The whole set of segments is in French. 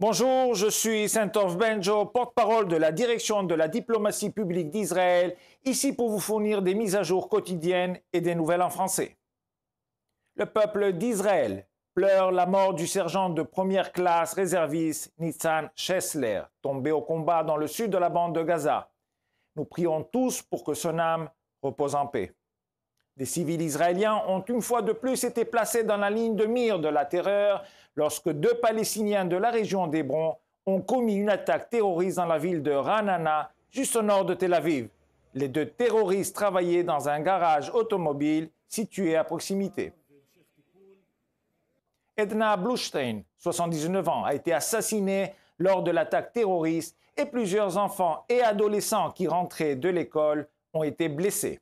Bonjour, je suis saint Saint-Orf Benjo, porte-parole de la direction de la diplomatie publique d'Israël, ici pour vous fournir des mises à jour quotidiennes et des nouvelles en français. Le peuple d'Israël pleure la mort du sergent de première classe réserviste Nitzan Chesler, tombé au combat dans le sud de la bande de Gaza. Nous prions tous pour que son âme repose en paix. Des civils israéliens ont une fois de plus été placés dans la ligne de mire de la terreur lorsque deux Palestiniens de la région d'Hébron ont commis une attaque terroriste dans la ville de Ranana, juste au nord de Tel Aviv. Les deux terroristes travaillaient dans un garage automobile situé à proximité. Edna Blustein, 79 ans, a été assassinée lors de l'attaque terroriste et plusieurs enfants et adolescents qui rentraient de l'école ont été blessés.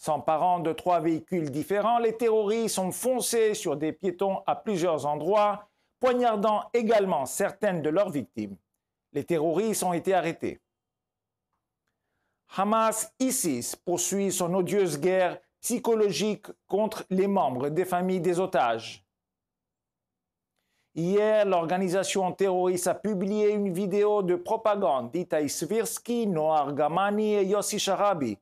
S'emparant de trois véhicules différents, les terroristes ont foncé sur des piétons à plusieurs endroits, poignardant également certaines de leurs victimes. Les terroristes ont été arrêtés. Hamas-ISIS poursuit son odieuse guerre psychologique contre les membres des familles des otages. Hier, l'organisation terroriste a publié une vidéo de propagande à Svirsky, Noar Gamani et Yossi Sharabi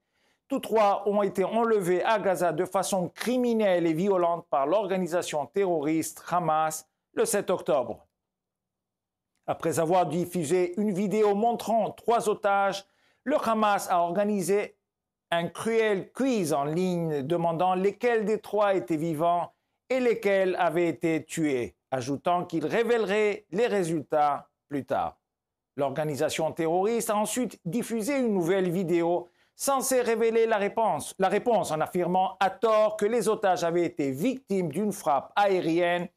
tous trois ont été enlevés à Gaza de façon criminelle et violente par l'organisation terroriste Hamas le 7 octobre. Après avoir diffusé une vidéo montrant trois otages, le Hamas a organisé un cruel quiz en ligne demandant lesquels des trois étaient vivants et lesquels avaient été tués, ajoutant qu'il révélerait les résultats plus tard. L'organisation terroriste a ensuite diffusé une nouvelle vidéo censé révéler la réponse, la réponse en affirmant à tort que les otages avaient été victimes d'une frappe aérienne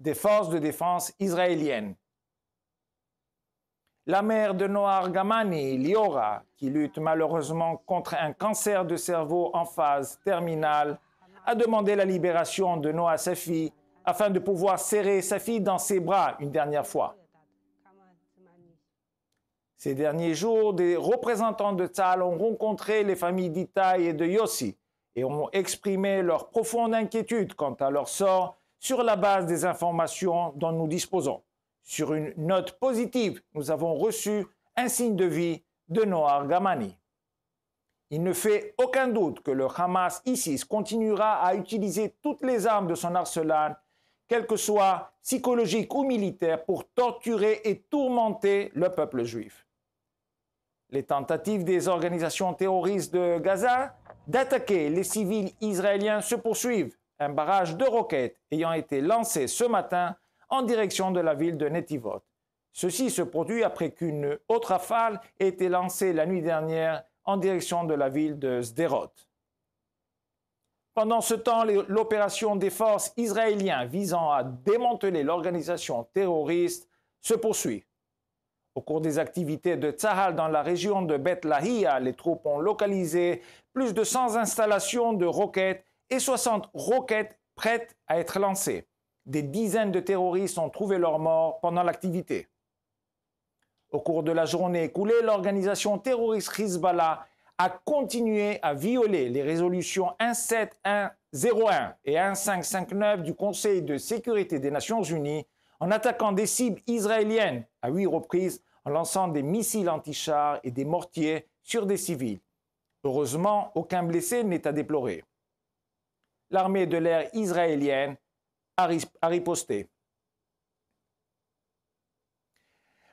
des forces de défense israéliennes. La mère de Noah Gamani, Liora, qui lutte malheureusement contre un cancer de cerveau en phase terminale, a demandé la libération de Noah Safi afin de pouvoir serrer sa fille dans ses bras une dernière fois. Ces derniers jours, des représentants de Tzal ont rencontré les familles d'Itaï et de Yossi et ont exprimé leur profonde inquiétude quant à leur sort sur la base des informations dont nous disposons. Sur une note positive, nous avons reçu un signe de vie de Noah Gamani. Il ne fait aucun doute que le Hamas ISIS continuera à utiliser toutes les armes de son arsenal, quelles que soient psychologiques ou militaires, pour torturer et tourmenter le peuple juif les tentatives des organisations terroristes de Gaza d'attaquer les civils israéliens se poursuivent. Un barrage de roquettes ayant été lancé ce matin en direction de la ville de Netivot. Ceci se produit après qu'une autre rafale ait été lancée la nuit dernière en direction de la ville de Sderot. Pendant ce temps, l'opération des forces israéliennes visant à démanteler l'organisation terroriste se poursuit. Au cours des activités de Tsahal dans la région de Bet Lahia, les troupes ont localisé plus de 100 installations de roquettes et 60 roquettes prêtes à être lancées. Des dizaines de terroristes ont trouvé leur mort pendant l'activité. Au cours de la journée écoulée, l'organisation terroriste Hezbollah a continué à violer les résolutions 17101 et 1559 du Conseil de sécurité des Nations Unies en attaquant des cibles israéliennes à huit reprises en lançant des missiles antichars et des mortiers sur des civils. Heureusement, aucun blessé n'est à déplorer. L'armée de l'air israélienne a riposté.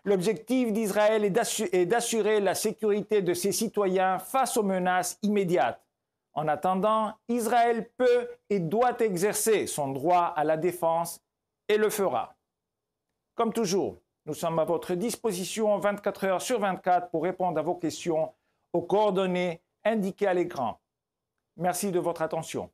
L'objectif d'Israël est d'assurer la sécurité de ses citoyens face aux menaces immédiates. En attendant, Israël peut et doit exercer son droit à la défense et le fera. Comme toujours, nous sommes à votre disposition 24 heures sur 24 pour répondre à vos questions aux coordonnées indiquées à l'écran. Merci de votre attention.